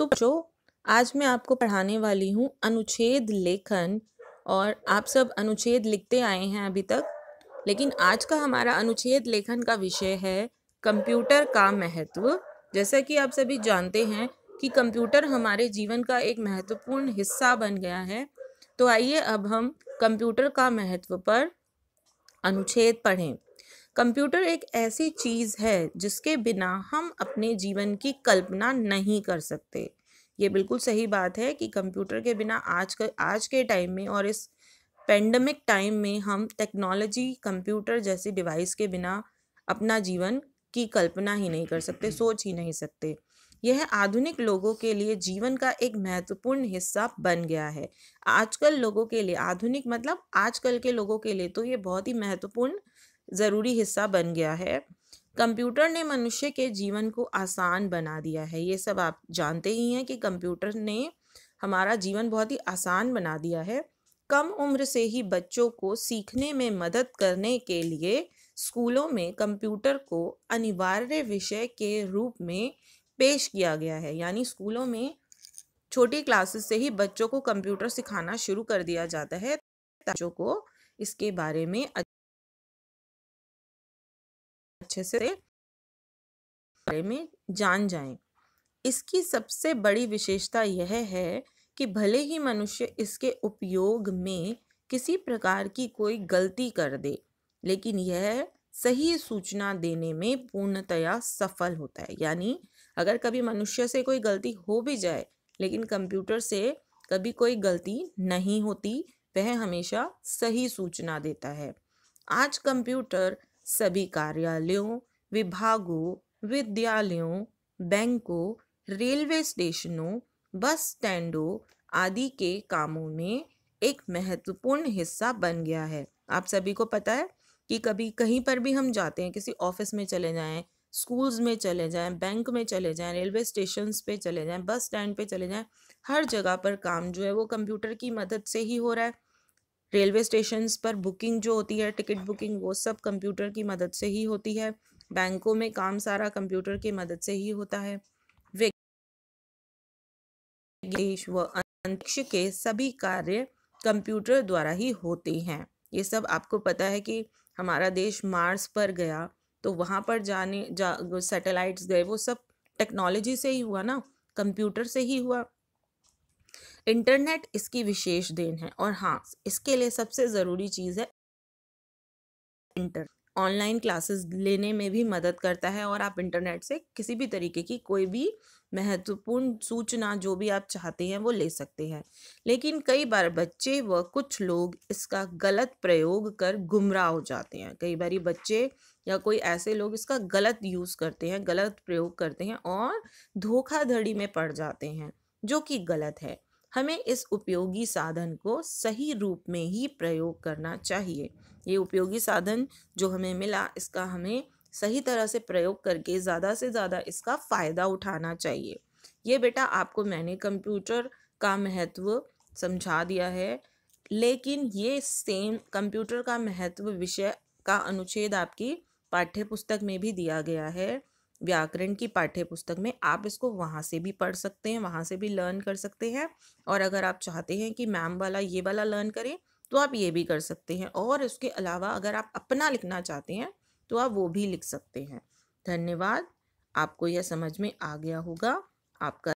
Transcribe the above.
सो so, जो आज मैं आपको पढ़ाने वाली हूँ अनुच्छेद लेखन और आप सब अनुच्छेद लिखते आए हैं अभी तक लेकिन आज का हमारा अनुच्छेद लेखन का विषय है कंप्यूटर का महत्व जैसा कि आप सभी जानते हैं कि कंप्यूटर हमारे जीवन का एक महत्वपूर्ण हिस्सा बन गया है तो आइए अब हम कंप्यूटर का महत्व पर अनुच्छेद पढ़ें कंप्यूटर एक ऐसी चीज़ है जिसके बिना हम अपने जीवन की कल्पना नहीं कर सकते ये बिल्कुल सही बात है कि कंप्यूटर के बिना आज के आज के टाइम में और इस पेंडेमिक टाइम में हम टेक्नोलॉजी कंप्यूटर जैसी डिवाइस के बिना अपना जीवन की कल्पना ही नहीं कर सकते सोच ही नहीं सकते यह आधुनिक लोगों के लिए जीवन का एक महत्वपूर्ण हिस्सा बन गया है आजकल लोगों के लिए आधुनिक मतलब आजकल के लोगों के लिए तो ये बहुत ही महत्वपूर्ण ज़रूरी हिस्सा बन गया है कंप्यूटर ने मनुष्य के जीवन को आसान बना दिया है ये सब आप जानते ही हैं कि कंप्यूटर ने हमारा जीवन बहुत ही आसान बना दिया है कम उम्र से ही बच्चों को सीखने में मदद करने के लिए स्कूलों में कंप्यूटर को अनिवार्य विषय के रूप में पेश किया गया है यानी स्कूलों में छोटी क्लासेस से ही बच्चों को कंप्यूटर सिखाना शुरू कर दिया जाता है बच्चों को इसके बारे में अच्छे से बारे में जान जाएं। इसकी सबसे बड़ी विशेषता यह है कि भले ही मनुष्य इसके उपयोग में किसी प्रकार की कोई गलती कर दे लेकिन यह सही सूचना देने में पूर्णतया सफल होता है यानी अगर कभी मनुष्य से कोई गलती हो भी जाए लेकिन कंप्यूटर से कभी कोई गलती नहीं होती वह हमेशा सही सूचना देता है आज कंप्यूटर सभी कार्यालयों विभागों विद्यालयों बैंकों रेलवे स्टेशनों बस स्टैंडों आदि के कामों में एक महत्वपूर्ण हिस्सा बन गया है आप सभी को पता है कि कभी कहीं पर भी हम जाते हैं किसी ऑफिस में चले जाएं स्कूल्स में चले जाएं बैंक में चले जाएं रेलवे स्टेशन पे चले जाएं बस स्टैंड पे चले जाएं हर जगह पर काम जो है वो कंप्यूटर की मदद से ही हो रहा है रेलवे स्टेशन पर बुकिंग जो होती है टिकट बुकिंग वो सब कंप्यूटर की मदद से ही होती है बैंकों में काम सारा कंप्यूटर की मदद से ही होता है देश व अंतरिक्ष के सभी कार्य कंप्यूटर द्वारा ही होते हैं ये सब आपको पता है कि हमारा देश मार्स पर गया तो वहाँ पर जाने जा सैटेलाइट्स गए वो सब टेक्नोलॉजी से ही हुआ ना कंप्यूटर से ही हुआ इंटरनेट इसकी विशेष देन है और हाँ इसके लिए सबसे ज़रूरी चीज़ है इंटर ऑनलाइन क्लासेस लेने में भी मदद करता है और आप इंटरनेट से किसी भी तरीके की कोई भी महत्वपूर्ण सूचना जो भी आप चाहते हैं वो ले सकते हैं लेकिन कई बार बच्चे व कुछ लोग इसका गलत प्रयोग कर गुमराह हो जाते हैं कई बार बच्चे या कोई ऐसे लोग इसका गलत यूज़ करते हैं गलत प्रयोग करते हैं और धोखाधड़ी में पड़ जाते हैं जो कि गलत है हमें इस उपयोगी साधन को सही रूप में ही प्रयोग करना चाहिए ये उपयोगी साधन जो हमें मिला इसका हमें सही तरह से प्रयोग करके ज़्यादा से ज़्यादा इसका फ़ायदा उठाना चाहिए ये बेटा आपको मैंने कंप्यूटर का महत्व समझा दिया है लेकिन ये सेम कंप्यूटर का महत्व विषय का अनुच्छेद आपकी पाठ्य पुस्तक में भी दिया गया है व्याकरण की पाठ्य पुस्तक में आप इसको वहाँ से भी पढ़ सकते हैं वहाँ से भी लर्न कर सकते हैं और अगर आप चाहते हैं कि मैम वाला ये वाला लर्न करें तो आप ये भी कर सकते हैं और इसके अलावा अगर आप अपना लिखना चाहते हैं तो आप वो भी लिख सकते हैं धन्यवाद आपको यह समझ में आ गया होगा आपका